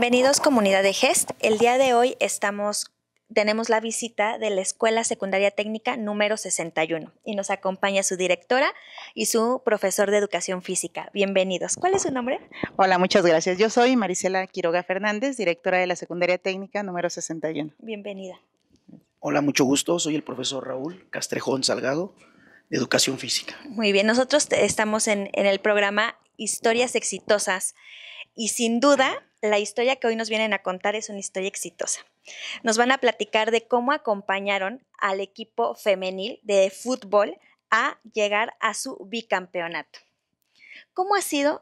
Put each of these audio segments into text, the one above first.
Bienvenidos comunidad de GEST. El día de hoy estamos, tenemos la visita de la Escuela Secundaria Técnica número 61 y nos acompaña su directora y su profesor de educación física. Bienvenidos. ¿Cuál es su nombre? Hola, muchas gracias. Yo soy Marisela Quiroga Fernández, directora de la Secundaria Técnica número 61. Bienvenida. Hola, mucho gusto. Soy el profesor Raúl Castrejón Salgado, de Educación Física. Muy bien, nosotros estamos en el programa Historias Exitosas y sin duda la historia que hoy nos vienen a contar es una historia exitosa. Nos van a platicar de cómo acompañaron al equipo femenil de fútbol a llegar a su bicampeonato. ¿Cómo ha sido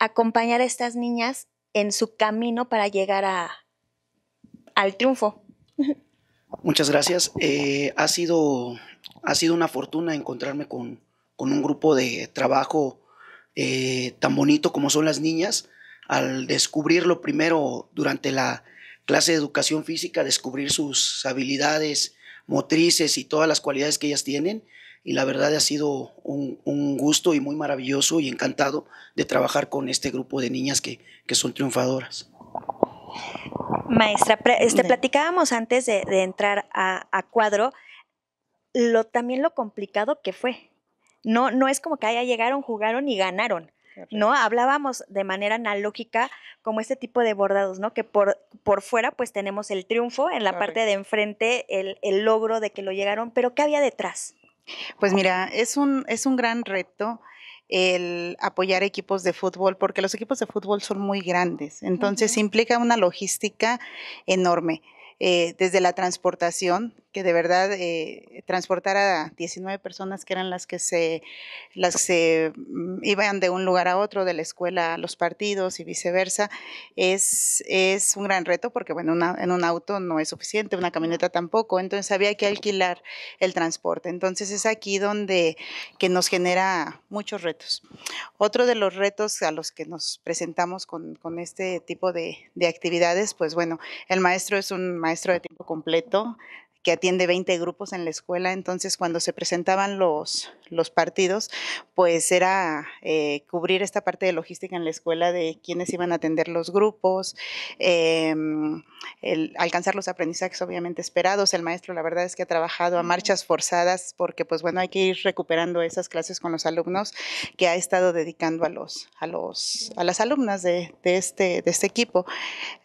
acompañar a estas niñas en su camino para llegar al triunfo? Muchas gracias. Eh, ha, sido, ha sido una fortuna encontrarme con, un grupo de trabajo eh, tan bonito como son las niñas al descubrirlo primero durante la clase de educación física, descubrir sus habilidades motrices y todas las cualidades que ellas tienen. Y la verdad ha sido un, gusto y muy maravilloso y encantado de trabajar con este grupo de niñas que, son triunfadoras. Maestra, este, platicábamos antes de, entrar a, cuadro lo, también lo complicado que fue. No, no es como que haya llegaron, jugaron y ganaron. ¿no? Hablábamos de manera analógica como este tipo de bordados, ¿no? Que por, fuera pues tenemos el triunfo, en la parte de enfrente el, el, logro de que lo llegaron, pero ¿qué había detrás? Pues mira, es un, es un gran reto el apoyar equipos de fútbol, porque los equipos de fútbol son muy grandes, entonces implica una logística enorme. Eh, desde la transportación, que de verdad eh, transportar a 19 personas que eran las que se, las se mm, iban de un lugar a otro, de la escuela a los partidos y viceversa, es, es un gran reto porque bueno, en un auto no es suficiente, una camioneta tampoco, entonces había que alquilar el transporte. Entonces es aquí donde que nos genera muchos retos. Otro de los retos a los que nos presentamos con, con este tipo de, de actividades, pues bueno, el maestro es un maestro maestro de tiempo completo que atiende 20 grupos en la escuela, entonces cuando se presentaban los, los partidos, pues era eh, cubrir esta parte de logística en la escuela de quiénes iban a atender los grupos, em, alcanzar los aprendizajes obviamente esperados. El maestro la verdad es que ha trabajado a marchas forzadas porque pues bueno, hay que ir recuperando esas clases con los alumnos que ha estado dedicando a, los, a, los, a las alumnas de, de este, de este equipo.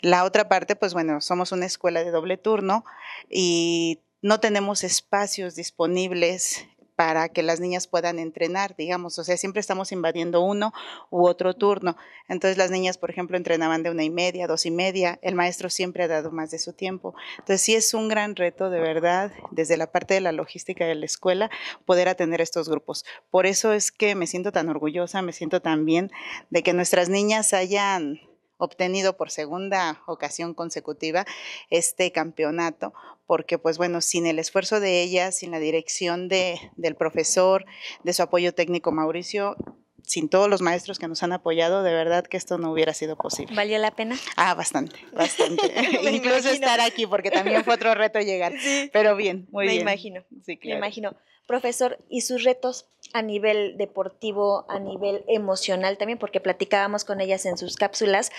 La otra parte, pues bueno, somos una escuela de doble turno y no tenemos espacios disponibles para que las niñas puedan entrenar, digamos, o sea, siempre estamos invadiendo uno u otro turno. Entonces las niñas, por ejemplo, entrenaban de una y media, dos y media, el maestro siempre ha dado más de su tiempo. Entonces sí es un gran reto de verdad, desde la parte de la logística de la escuela, poder atender estos grupos. Por eso es que me siento tan orgullosa, me siento tan bien de que nuestras niñas hayan obtenido por segunda ocasión consecutiva este campeonato, porque pues bueno, sin el esfuerzo de ella, sin la dirección de, del profesor, de su apoyo técnico Mauricio, sin todos los maestros que nos han apoyado, de verdad que esto no hubiera sido posible. ¿Valió la pena? Ah, bastante, bastante. Incluso estar aquí, porque también fue otro reto llegar. Pero bien, muy bien. Me imagino. Sí, claro. Me imagino. Profesor, ¿y sus retos a nivel deportivo, a nivel emocional también? Porque platicábamos con ellas en sus cápsulas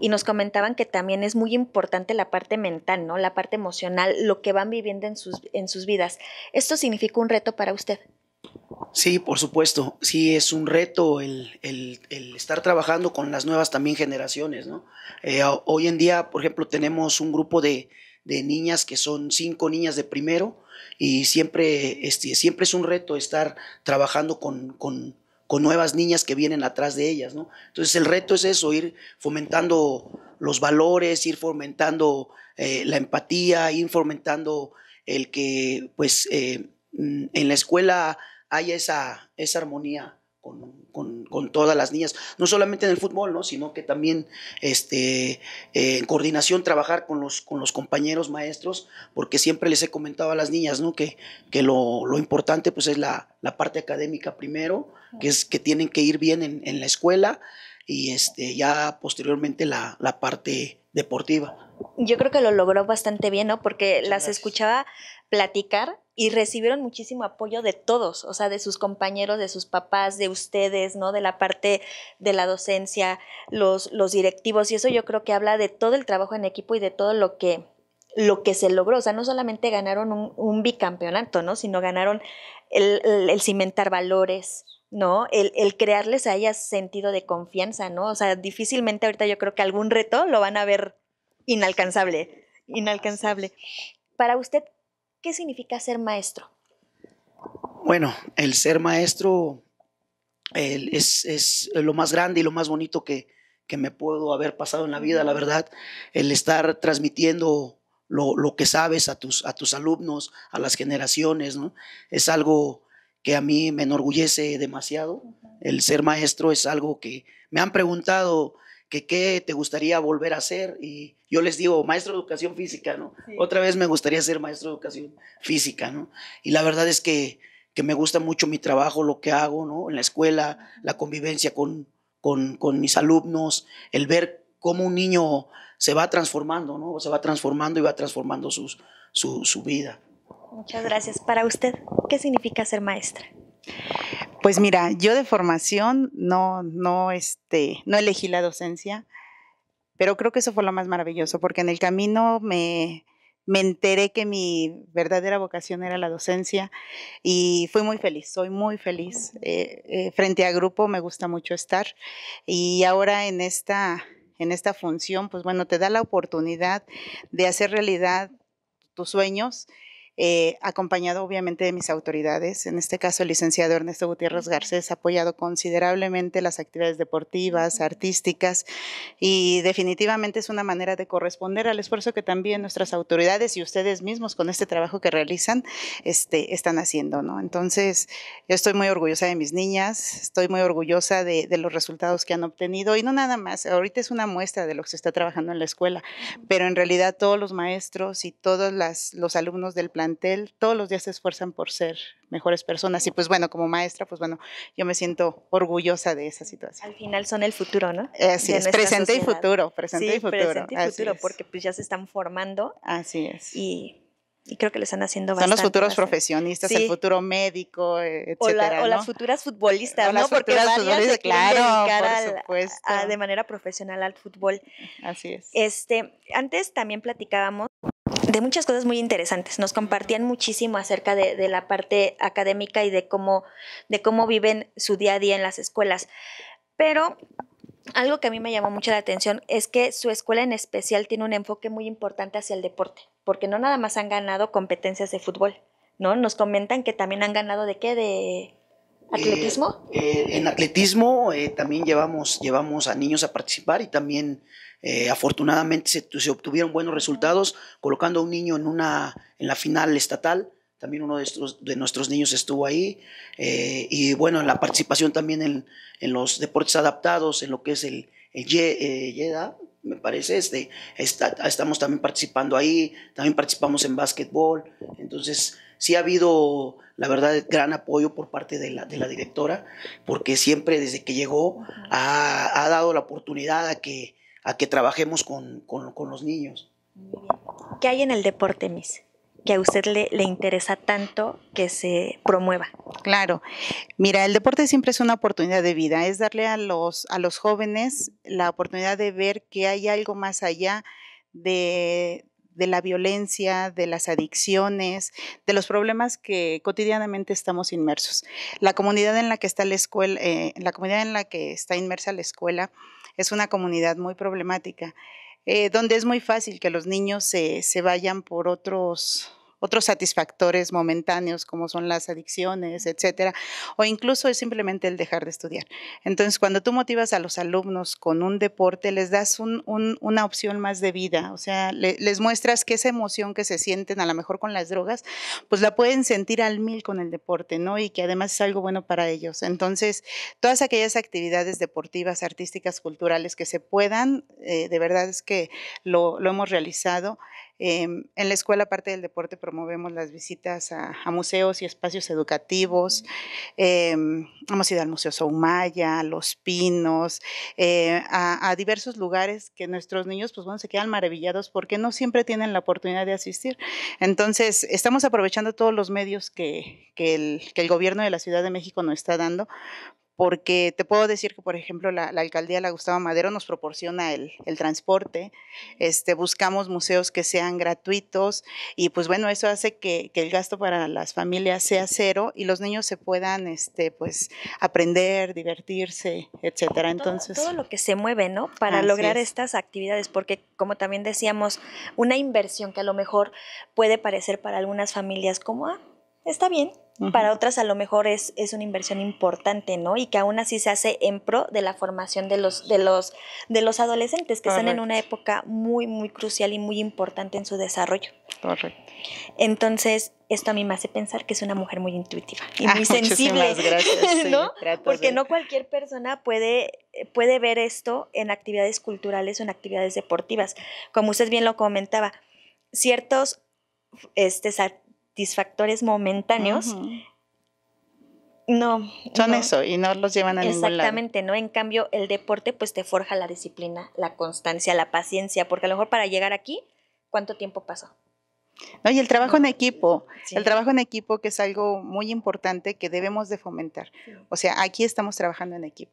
y nos comentaban que también es muy importante la parte mental, ¿no? La parte emocional, lo que van viviendo en sus, en sus vidas. ¿Esto significa un reto para usted? Sí, por supuesto. Sí, es un reto el, estar trabajando con las nuevas también generaciones, ¿no? Eh, hoy en día, por ejemplo, tenemos un grupo de, de niñas que son cinco niñas de primero y este, siempre, es un reto estar trabajando con, nuevas niñas que vienen atrás de ellas, Entonces el reto es eso, ir fomentando los valores, ir fomentando eh, la empatía, ir fomentando el que, pues, eh, mm, en la escuela haya esa armonía con, todas las niñas, no solamente en el fútbol, ¿no? sino que también este, eh, en coordinación trabajar con los, con los compañeros maestros, porque siempre les he comentado a las niñas ¿no? que, que lo, importante pues, es la, parte académica primero, que es que tienen que ir bien en, la escuela y este, ya posteriormente la, la parte deportiva. Yo creo que lo logró bastante bien, ¿no? Porque las escuchaba platicar y recibieron muchísimo apoyo de todos, o sea, de sus compañeros, de sus papás, de ustedes, ¿no? De la parte de la docencia, los, directivos, y eso yo creo que habla de todo el trabajo en equipo y de todo lo que, se logró, o sea, no solamente ganaron un, bicampeonato, ¿no? Sino ganaron el cimentar valores, ¿no? El, crearles haya sentido de confianza, ¿no? O sea, difícilmente ahorita yo creo que algún reto lo van a ver inalcanzable, inalcanzable. Para usted, ¿qué significa ser maestro? Bueno, el ser maestro es, lo más grande y lo más bonito que, me puedo haber pasado en la vida, la verdad. El estar transmitiendo lo, que sabes a tus, a tus alumnos, a las generaciones, ¿no? Es algo que a mí me enorgullece demasiado. El ser maestro es algo que me han preguntado que qué te gustaría volver a hacer y yo les digo maestro de educación física, ¿no? Otra vez me gustaría ser maestro de educación física, ¿no? Y la verdad es que, me gusta mucho mi trabajo, lo que hago, ¿no? En la escuela, la convivencia con, con, mis alumnos, el ver cómo un niño se va transformando, ¿no? Se va transformando y va transformando sus, su, su vida. Muchas gracias. Para usted, ¿qué significa ser maestra? Pues mira, yo de formación no, no, este, no elegí la docencia, pero creo que eso fue lo más maravilloso, porque en el camino me, enteré que mi verdadera vocación era la docencia y fui muy feliz, soy muy feliz. Eh, eh, frente a grupo me gusta mucho estar y ahora en esta, en esta función, pues bueno, te da la oportunidad de hacer realidad tus sueños eh, acompañado obviamente de mis autoridades, en este caso el licenciado Ernesto Gutiérrez Garcés, ha apoyado considerablemente las actividades deportivas, artísticas y definitivamente es una manera de corresponder al esfuerzo que también nuestras autoridades y ustedes mismos con este trabajo que realizan este, están haciendo. ¿no? Entonces, yo estoy muy orgullosa de mis niñas, estoy muy orgullosa de, de los resultados que han obtenido y no nada más, ahorita es una muestra de lo que se está trabajando en la escuela, pero en realidad todos los maestros y todos las, los alumnos del plan todos los días se esfuerzan por ser mejores personas. Y pues bueno, como maestra, pues bueno, yo me siento orgullosa de esa situación. Al final son el futuro, ¿no? Así es, presente y futuro, presente y futuro. Presente y futuro, porque pues ya se están formando. Así es. Y creo que lo están haciendo bastante. Son los futuros profesionistas, el futuro médico, e, etcétera. O, o las futuras futbolistas, ¿no? Las Porque futuras futbolistas, claro, de manera profesional al fútbol. Así es. Este, antes también platicábamos de muchas cosas muy interesantes. Nos compartían muchísimo acerca de, la parte académica y de cómo, de cómo viven su día a día en las escuelas. Pero algo que a mí me llamó mucho la atención es que su escuela en especial tiene un enfoque muy importante hacia el deporte, porque no nada más han ganado competencias de fútbol, ¿no? Nos comentan que también han ganado de qué, de ¿Atletismo? Eh, eh, en atletismo eh, también llevamos, llevamos a niños a participar y también afortunadamente se, obtuvieron buenos resultados colocando a un niño en, una, en la final estatal. También uno de, de nuestros niños estuvo ahí. y bueno, la participación también en, en, los deportes adaptados, en lo que es el, el YEDA, me parece, este, estamos también participando ahí, también participamos en básquetbol, entonces sí ha habido, la verdad, gran apoyo por parte de la, directora, porque siempre desde que llegó ha, dado la oportunidad a que, trabajemos con, los niños. ¿Qué hay en el deporte, Miss? que a usted le, interesa tanto que se promueva. Claro. Mira, el deporte siempre es una oportunidad de vida, es darle a los jóvenes la oportunidad de ver que hay algo más allá de, de la violencia, de las adicciones, de los problemas que cotidianamente estamos inmersos. La comunidad en la que está la escuela, eh, la comunidad en la que está inmersa la escuela es una comunidad muy problemática, eh, donde es muy fácil que los niños se, se vayan por otros otros satisfactores momentáneos como son las adicciones, etcétera, o incluso es simplemente el dejar de estudiar. Entonces, cuando tú motivas a los alumnos con un deporte, les das una opción más de vida, o sea, les muestras que esa emoción que se sienten a lo mejor con las drogas, pues la pueden sentir al mil con el deporte, ¿no? Y que además es algo bueno para ellos. Entonces, todas aquellas actividades deportivas, artísticas, culturales que se puedan, eh, de verdad es que lo, lo hemos realizado. Em, en la escuela, aparte del deporte, promovemos las visitas a, museos y espacios educativos. Em, hemos ido al Museo Soumaya, a Los Pinos, eh, a, diversos lugares que nuestros niños, pues se quedan maravillados porque no siempre tienen la oportunidad de asistir. Entonces, estamos aprovechando todos los medios que, el, que el gobierno de la Ciudad de México nos está dando porque te puedo decir que, por ejemplo, la, la alcaldía La Gustavo Madero nos proporciona el, transporte, este, buscamos museos que sean gratuitos y pues bueno, eso hace que, el gasto para las familias sea cero y los niños se puedan este, pues, aprender, divertirse, etcétera. Entonces, todo, lo que se mueve, ¿no? Para lograr estas actividades, porque como también decíamos, una inversión que a lo mejor puede parecer para algunas familias como, ah, está bien. Para otras a lo mejor es, es, una inversión importante, ¿no? Y que aún así se hace en pro de la formación de los, de los, de los adolescentes, que están en una época muy, muy crucial y muy importante en su desarrollo. Correcto. Entonces, esto a mí me hace pensar que es una mujer muy intuitiva y ah, muy sensible. sensible, gracias, ¿no? Porque no cualquier persona puede, puede ver esto en actividades culturales o en actividades deportivas. Como usted bien lo comentaba, ciertos este, satisfactores momentáneos, no. Son eso y no los llevan a ningún lado. Exactamente, ¿no? En cambio, el deporte pues te forja la disciplina, la constancia, la paciencia, porque a lo mejor para llegar aquí, ¿cuánto tiempo pasó? No, y el trabajo en equipo, el trabajo en equipo que es algo muy importante que debemos de fomentar. O sea, aquí estamos trabajando en equipo.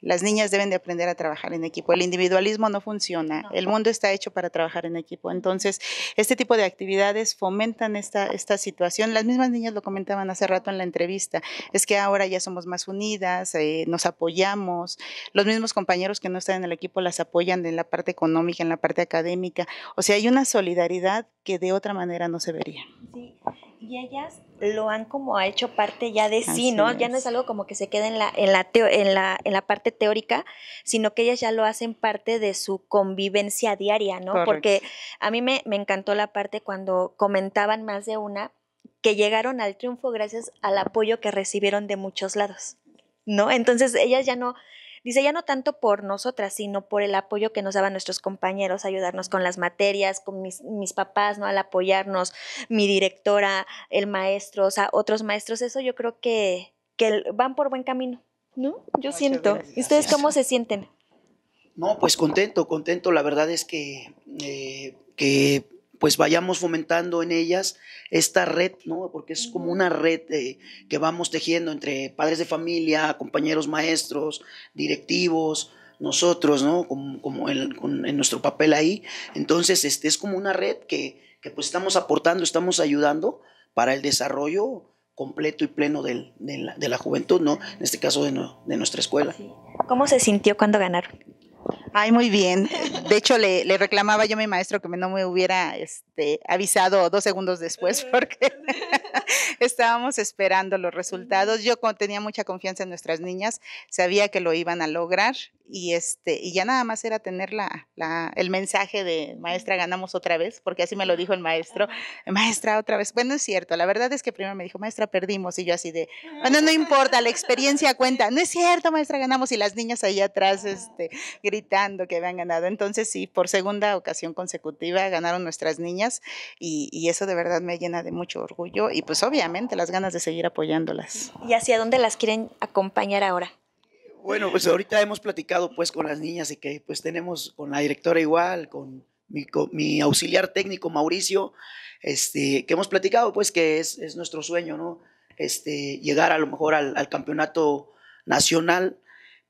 Las niñas deben de aprender a trabajar en equipo. El individualismo no funciona. El mundo está hecho para trabajar en equipo. Entonces, este tipo de actividades fomentan esta, situación. Las mismas niñas lo comentaban hace rato en la entrevista. Es que ahora ya somos más unidas, eh, nos apoyamos. Los mismos compañeros que no están en el equipo las apoyan en la parte económica, en la parte académica. O sea, hay una solidaridad que de otra manera no se vería y ellas lo han como ha hecho parte ya de sí, ¿no? Ya no es algo como que se queda en la, en la, en, la, en, la, parte teórica, sino que ellas ya lo hacen parte de su convivencia diaria, ¿no? Porque a mí me, me encantó la parte cuando comentaban más de una que llegaron al triunfo gracias al apoyo que recibieron de muchos lados. ¿no? Entonces ellas ya no Dice, ya no tanto por nosotras, sino por el apoyo que nos daban nuestros compañeros, ayudarnos con las materias, con mis, papás, ¿no? Al apoyarnos, mi directora, el maestro, o sea, otros maestros, eso yo creo que, van por buen camino, ¿no? Yo siento. ¿Y ustedes cómo se sienten? No, pues contento, contento. La verdad es que, eh, que pues vayamos fomentando en ellas esta red, ¿no? Porque es como una red eh, que vamos tejiendo entre padres de familia, compañeros maestros, directivos, nosotros, ¿no? Como, en, nuestro papel ahí. Entonces, este, es como una red que, pues estamos aportando, estamos ayudando para el desarrollo completo y pleno de, la, juventud, ¿no? En este caso de, de nuestra escuela. ¿Cómo se sintió cuando ganaron? Ay, muy bien. De hecho, le, reclamaba yo a mi maestro que no me hubiera este, avisado dos segundos después porque estábamos esperando los resultados. Yo tenía mucha confianza en nuestras niñas, sabía que lo iban a lograr y, este, y ya nada más era tener la, el mensaje de maestra, ganamos otra vez, porque así me lo dijo el maestro, maestra, otra vez. Bueno, es cierto, la verdad es que primero me dijo, maestra, perdimos y yo así de, bueno, no importa, la experiencia cuenta. No es cierto, maestra, ganamos y las niñas ahí atrás este, gritando que habían ganado. Entonces sí, por segunda ocasión consecutiva ganaron nuestras niñas y, eso de verdad me llena de mucho orgullo y pues obviamente las ganas de seguir apoyándolas. ¿Y hacia dónde las quieren acompañar ahora? Bueno, pues ahorita hemos platicado pues con las niñas y que pues tenemos con la directora igual, con mi, auxiliar técnico Mauricio, este, que hemos platicado pues que es, nuestro sueño, ¿no? Este, llegar a lo mejor al, al campeonato nacional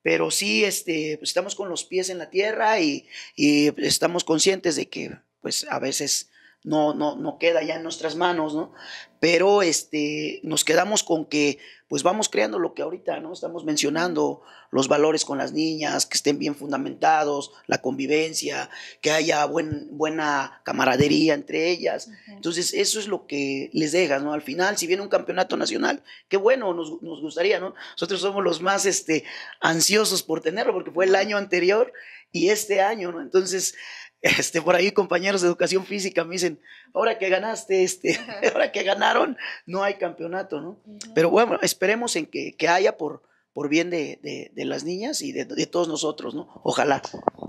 pero sí este, pues, estamos con los pies en la tierra y, y pues, estamos conscientes de que pues a veces no, queda ya en nuestras manos, ¿no? Pero este, nos quedamos con que pues vamos creando lo que ahorita, ¿no? Estamos mencionando los valores con las niñas, que estén bien fundamentados, la convivencia, que haya buen, buena camaradería entre ellas. Entonces, eso es lo que les dejas, ¿no? Al final, si viene un campeonato nacional, qué bueno, nos, nos gustaría, ¿no? Nosotros somos los más este, ansiosos por tenerlo, porque fue el año anterior y este año, ¿no? Entonces, este, por ahí compañeros de educación física me dicen, ahora que ganaste, este, ahora que ganaron, no hay campeonato, ¿no? Pero bueno, esperemos en que, que haya por, por bien de, de, las niñas y de, de todos nosotros, ¿no? Ojalá.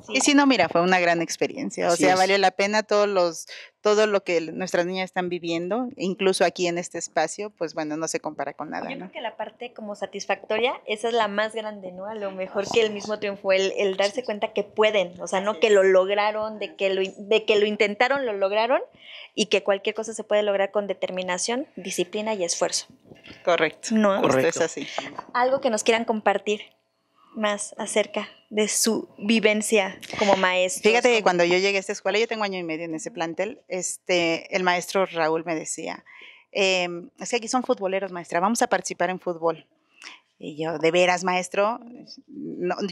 Y si no, mira, fue una gran experiencia. O sea, valió la pena todos los, todo lo que nuestras niñas están viviendo, incluso aquí en este espacio, pues bueno, no se compara con nada. Yo creo que la parte como satisfactoria, esa es la más grande, ¿no? A lo mejor que el mismo triunfo, el, darse cuenta que pueden, o sea, no que lo lograron, de que lo, de que lo intentaron, lo lograron, y que cualquier cosa se puede lograr con determinación, disciplina y esfuerzo. Correcto. No, es así. Algo que nos quieran compartir más acerca de su vivencia como maestro. Fíjate que cuando yo llegué a esta escuela, yo tengo año y medio en ese plantel, este, el maestro Raúl me decía, eh, es que aquí son futboleros, maestra, vamos a participar en fútbol. Y yo, de veras, maestro,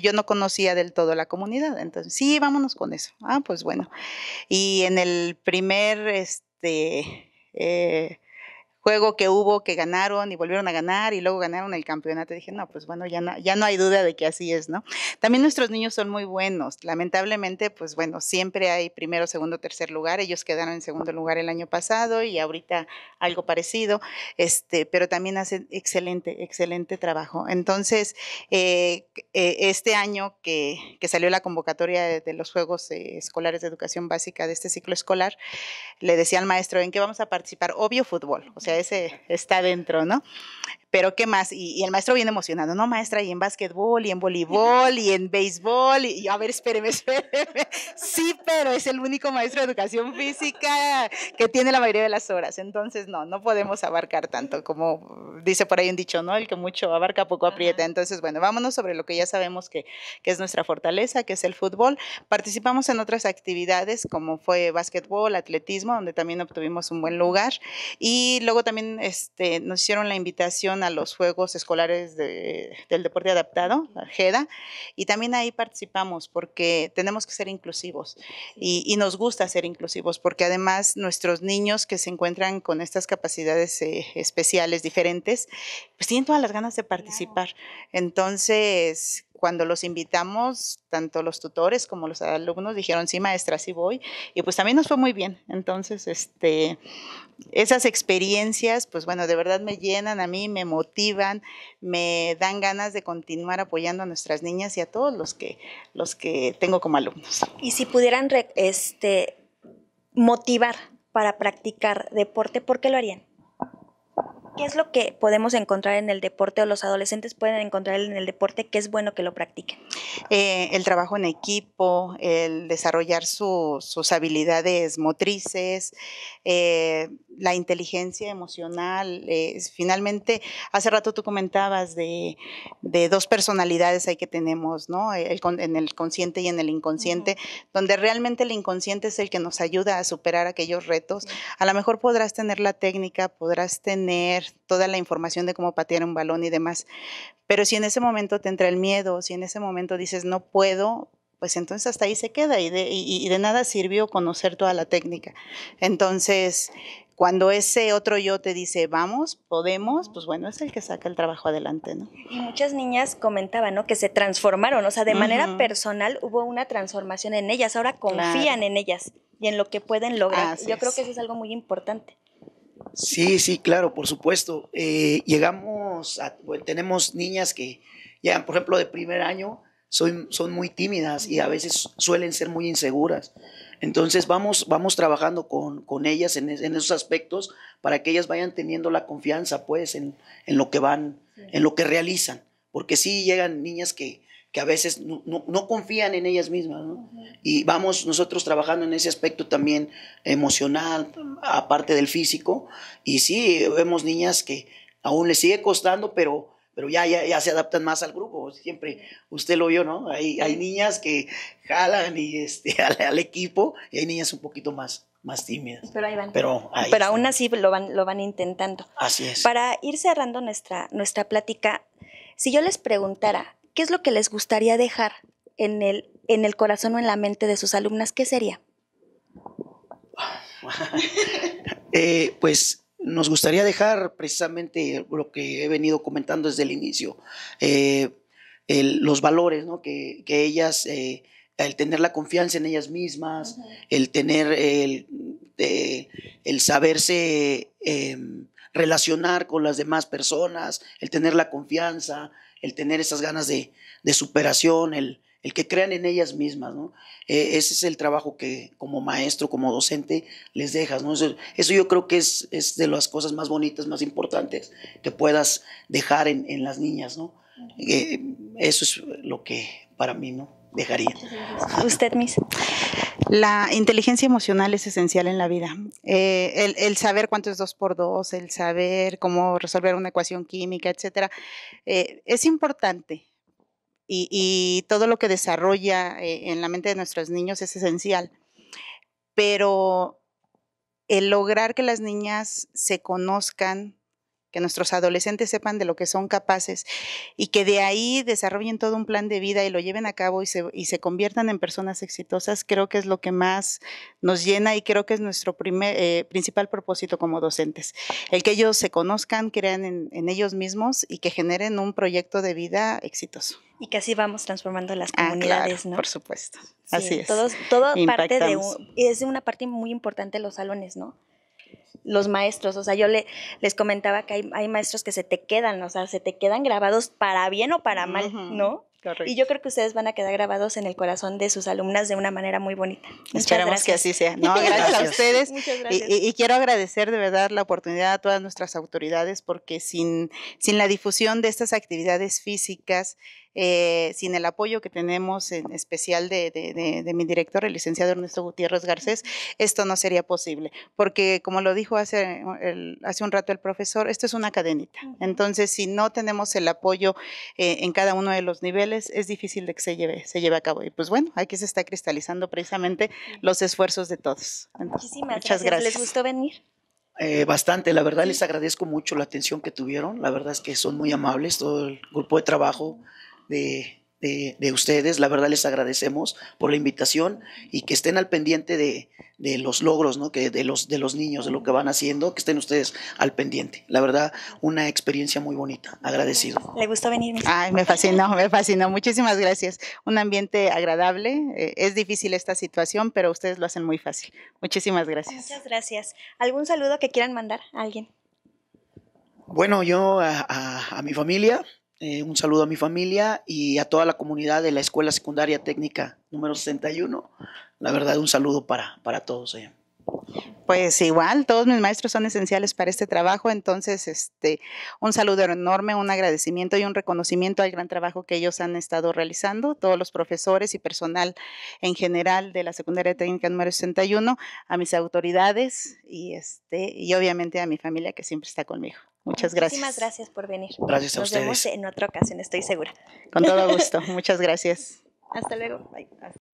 yo no conocía del todo la comunidad, entonces, sí, vámonos con eso. Ah, pues bueno. Y en el primer, este, eh, juego que hubo, que ganaron y volvieron a ganar y luego ganaron el campeonato. dije, no, pues bueno, ya no, ya no hay duda de que así es, ¿no? También nuestros niños son muy buenos. Lamentablemente, pues bueno, siempre hay primero, segundo, tercer lugar. Ellos quedaron en segundo lugar el año pasado y ahorita algo parecido, este, pero también hacen excelente, excelente trabajo. Entonces, eh, eh, este año que, que, salió la convocatoria de, los Juegos eh, Escolares de Educación Básica de este ciclo escolar, le decía al maestro, ¿en qué vamos a participar? Obvio, fútbol. O sea, ese está dentro, ¿no? Pero qué más, y, el maestro viene emocionado, no maestra, y en básquetbol, y en voleibol, y en béisbol, y, a ver, espéreme, espéreme. Sí, pero es el único maestro de educación física que tiene la mayoría de las horas. Entonces, no, no podemos abarcar tanto, como dice por ahí un dicho, ¿no? El que mucho abarca, poco aprieta. Entonces, bueno, vámonos sobre lo que ya sabemos que, que es nuestra fortaleza, que es el fútbol. Participamos en otras actividades como fue básquetbol, atletismo, donde también obtuvimos un buen lugar. Y luego también este, nos hicieron la invitación a los Juegos Escolares del Deporte Adaptado, JEDA, y también ahí participamos porque tenemos que ser inclusivos y, nos gusta ser inclusivos porque además nuestros niños que se encuentran con estas capacidades eh, especiales diferentes, pues tienen todas las ganas de participar. Entonces, cuando los invitamos, tanto los tutores como los alumnos dijeron, sí, maestra, sí voy. Y pues también nos fue muy bien. Entonces, este, esas experiencias, pues bueno, de verdad me llenan a mí, me motivan, me dan ganas de continuar apoyando a nuestras niñas y a todos los que, los que tengo como alumnos. Y si pudieran este, motivar para practicar deporte, ¿por qué lo harían? ¿Qué es lo que podemos encontrar en el deporte o los adolescentes pueden encontrar en el deporte que es bueno que lo practiquen? Eh, el trabajo en equipo, el desarrollar sus habilidades motrices, eh, la inteligencia emocional. Eh, finalmente, hace rato tú comentabas de, dos personalidades que tenemos, ¿no? en el consciente y en el inconsciente, donde realmente el inconsciente es el que nos ayuda a superar aquellos retos. A lo mejor podrás tener la técnica, podrás tener toda la información de cómo patear un balón y demás. Pero si en ese momento te entra el miedo, si en ese momento dices no puedo, pues entonces hasta ahí se queda y de, nada sirvió conocer toda la técnica. Entonces, cuando ese otro yo te dice, vamos, podemos, pues bueno, es el que saca el trabajo adelante, ¿no? Y muchas niñas comentaban, ¿no? Que se transformaron, o sea, de manera personal hubo una transformación en ellas, ahora confían en ellas y en lo que pueden lograr. Yo creo que eso es algo muy importante. Sí, sí, claro, por supuesto. Eh, llegamos, a, tenemos niñas que ya, por ejemplo, de primer año, son, son muy tímidas y a veces suelen ser muy inseguras. Entonces vamos, vamos trabajando con, ellas en, esos aspectos para que ellas vayan teniendo la confianza pues en, lo que van, en lo que realizan. Porque sí llegan niñas que, que a veces no, confían en ellas mismas, Y vamos nosotros trabajando en ese aspecto también emocional, aparte del físico, y sí, vemos niñas que aún les sigue costando, pero pero ya, ya, se adaptan más al grupo. Siempre usted lo vio, ¿no? Hay, hay niñas que jalan y este, al, equipo y hay niñas un poquito más, más tímidas. Pero ahí Pero, pero aún así lo van, lo van intentando. Así es. Para ir cerrando nuestra, nuestra plática, si yo les preguntara, ¿qué es lo que les gustaría dejar en el, en el corazón o en la mente de sus alumnas? ¿Qué sería? Eh, pues nos gustaría dejar precisamente lo que he venido comentando desde el inicio, eh, los valores que, ellas, eh, el tener la confianza en ellas mismas, el tener el saberse relacionar con las demás personas, el tener la confianza, el tener esas ganas de, superación, el, que crean en ellas mismas, ¿no? E, ese es el trabajo que como maestro, como docente, les dejas, ¿no? Eso, eso yo creo que es, de las cosas más bonitas, más importantes que puedas dejar en, las niñas, ¿no? Eh, eso es lo que para mí, ¿no? Dejaría. Usted, Miss. La inteligencia emocional es esencial en la vida. Eh, el, saber cuánto es 2 por dos, el saber cómo resolver una ecuación química, etcétera, eh, es importante. Y, todo lo que desarrolla eh, en la mente de nuestros niños es esencial. Pero el lograr que las niñas se conozcan, que nuestros adolescentes sepan de lo que son capaces y que de ahí desarrollen todo un plan de vida y lo lleven a cabo y se, conviertan en personas exitosas, creo que es lo que más nos llena y creo que es nuestro primer, eh, principal propósito como docentes. El que ellos se conozcan, crean en, ellos mismos y que generen un proyecto de vida exitoso. Y que así vamos transformando las ah, comunidades, ¿no? Por supuesto. así es. Todos, todo parte de, es una parte muy importante los salones, ¿no? los maestros, o sea, yo le, les comentaba que hay, maestros que se te quedan, o sea, se te quedan grabados para bien o para mal, ¿no? Y yo creo que ustedes van a quedar grabados en el corazón de sus alumnas de una manera muy bonita. que así sea. No, gracias, a ustedes. Y, quiero agradecer de verdad la oportunidad a todas nuestras autoridades porque sin la difusión de estas actividades físicas, eh, sin el apoyo que tenemos en especial de, mi director, el licenciado Ernesto Gutiérrez Garcés, esto no sería posible, porque como lo dijo hace, hace un rato el profesor, esto es una cadenita. Entonces, si no tenemos el apoyo eh, en cada uno de los niveles, es difícil de que se lleve, se lleve a cabo. Y pues bueno, aquí se está cristalizando precisamente los esfuerzos de todos. Muchísimas gracias. ¿Les gustó venir? Eh, bastante, la verdad les agradezco mucho la atención que tuvieron, la verdad es que son muy amables, todo el grupo de trabajo, de, ustedes. La verdad les agradecemos por la invitación y que estén al pendiente de, los logros, ¿no? que de, los, de los niños, de lo que van haciendo, que estén ustedes al pendiente. La verdad, una experiencia muy bonita. Agradecido. Le gustó venir. Ay, me fascinó, me fascinó. Muchísimas gracias. Un ambiente agradable. Eh, es difícil esta situación, pero ustedes lo hacen muy fácil. Muchísimas gracias. Muchas gracias. ¿Algún saludo que quieran mandar a alguien? Bueno, yo a mi familia, eh, un saludo a mi familia y a toda la comunidad de la Escuela Secundaria Técnica número 61. La verdad, un saludo para, para todos Pues igual, todos mis maestros son esenciales para este trabajo, entonces este un saludo enorme, un agradecimiento y un reconocimiento al gran trabajo que ellos han estado realizando, todos los profesores y personal en general de la Secundaria Técnica número 61, a mis autoridades y este y obviamente a mi familia que siempre está conmigo. Muchas gracias. Muchísimas gracias por venir. Gracias a ustedes. Nos vemos en otra ocasión, estoy segura. Con todo gusto. Muchas gracias. Hasta luego. Bye.